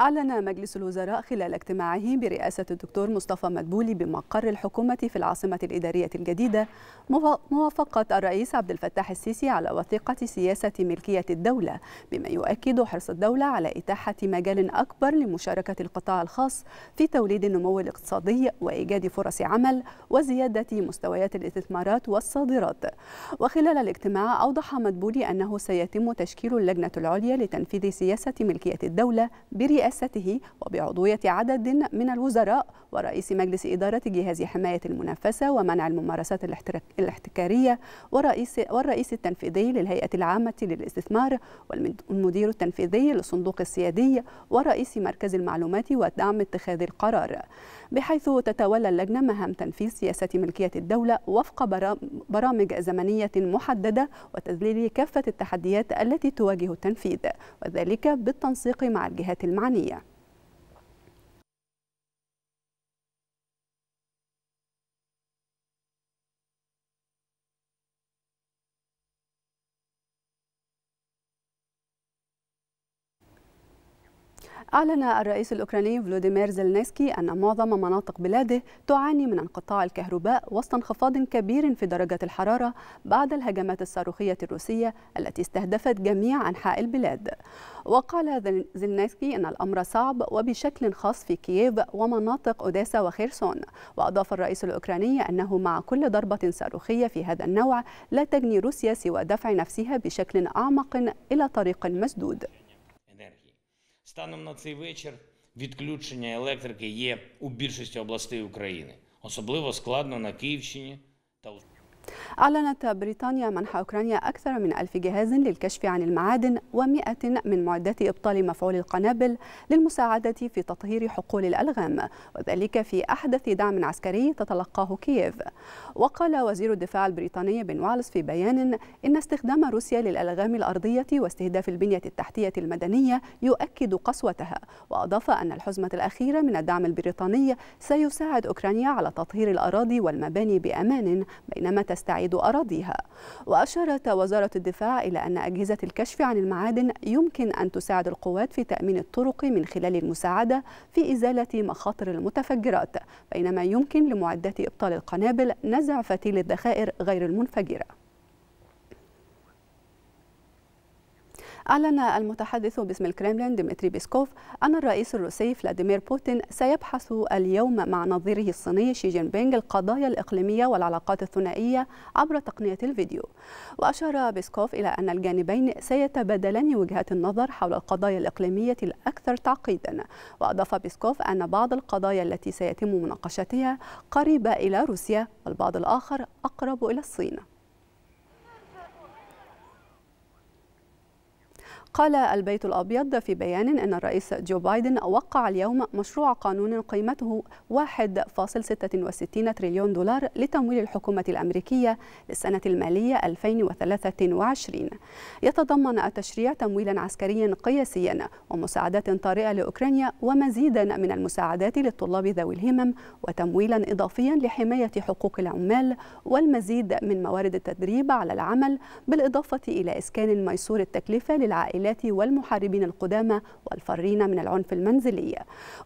أعلن مجلس الوزراء خلال اجتماعه برئاسة الدكتور مصطفى مدبولي بمقر الحكومة في العاصمة الإدارية الجديدة موافقة الرئيس عبد الفتاح السيسي على وثيقة سياسة ملكية الدولة بما يؤكد حرص الدولة على إتاحة مجال أكبر لمشاركة القطاع الخاص في توليد النمو الاقتصادي وإيجاد فرص عمل وزيادة مستويات الاستثمارات والصادرات وخلال الاجتماع أوضح مدبولي أنه سيتم تشكيل اللجنة العليا لتنفيذ سياسة ملكية الدولة برئاسة برئاسته وبعضوية عدد من الوزراء ورئيس مجلس إدارة جهاز حماية المنافسة ومنع الممارسات الاحتكارية ورئيس والرئيس التنفيذي للهيئة العامة للاستثمار والمدير التنفيذي للصندوق السيادي ورئيس مركز المعلومات ودعم اتخاذ القرار بحيث تتولى اللجنة مهام تنفيذ سياسة ملكية الدولة وفق برامج زمنية محددة وتذليل كافة التحديات التي تواجه التنفيذ وذلك بالتنسيق مع الجهات المعنية pandemia. أعلن الرئيس الأوكراني فلوديمير زلنسكي أن معظم مناطق بلاده تعاني من انقطاع الكهرباء وسط انخفاض كبير في درجة الحرارة بعد الهجمات الصاروخية الروسية التي استهدفت جميع أنحاء البلاد. وقال زلنسكي أن الأمر صعب وبشكل خاص في كييف ومناطق أوديسا وخيرسون. وأضاف الرئيس الأوكراني أنه مع كل ضربة صاروخية في هذا النوع لا تجني روسيا سوى دفع نفسها بشكل أعمق إلى طريق مسدود. Станом на цей вечір відключення електрики є у більшості областей України, особливо складно на Київщині та у. أعلنت بريطانيا منح أوكرانيا أكثر من ألف جهاز للكشف عن المعادن و100 من معدات إبطال مفعول القنابل للمساعدة في تطهير حقول الألغام وذلك في أحدث دعم عسكري تتلقاه كييف وقال وزير الدفاع البريطاني بن والس في بيان إن استخدام روسيا للألغام الأرضية واستهداف البنية التحتية المدنية يؤكد قسوتها وأضاف أن الحزمة الأخيرة من الدعم البريطاني سيساعد أوكرانيا على تطهير الأراضي والمباني بأمان بينما تستعيد أراضيها وأشارت وزارة الدفاع إلى أن أجهزة الكشف عن المعادن يمكن أن تساعد القوات في تأمين الطرق من خلال المساعدة في إزالة مخاطر المتفجرات بينما يمكن لمعدات إبطال القنابل نزع فتيل الذخائر غير المنفجره أعلن المتحدث باسم الكرملين ديمتري بيسكوف أن الرئيس الروسي فلاديمير بوتين سيبحث اليوم مع نظيره الصيني شي جين بينغ القضايا الإقليمية والعلاقات الثنائية عبر تقنية الفيديو وأشار بيسكوف إلى أن الجانبين سيتبادلان وجهات النظر حول القضايا الإقليمية الأكثر تعقيدا وأضاف بيسكوف أن بعض القضايا التي سيتم مناقشتها قريبة إلى روسيا والبعض الآخر أقرب إلى الصين قال البيت الأبيض في بيان أن الرئيس جو بايدن وقع اليوم مشروع قانون قيمته 1.66 تريليون دولار لتمويل الحكومة الأمريكية للسنة المالية 2023 يتضمن التشريع تمويلا عسكريا قياسيا ومساعدات طارئة لأوكرانيا ومزيدا من المساعدات للطلاب ذوي الهمم وتمويلا إضافيا لحماية حقوق العمال والمزيد من موارد التدريب على العمل بالإضافة إلى إسكان ميسور التكلفة للعائلات العائلات والمحاربين القدامى والفارين من العنف المنزلي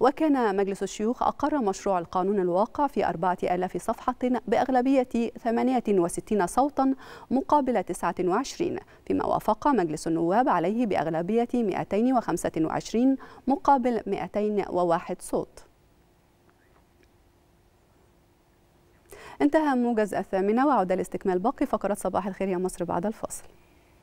وكان مجلس الشيوخ أقر مشروع القانون الواقع في 4000 صفحة بأغلبية 68 صوتا مقابل 29 فيما وافق مجلس النواب عليه بأغلبية 225 مقابل 201 صوت انتهى موجز الثامنة وعود لاستكمال باقي فقرات صباح الخير يا مصر بعد الفاصل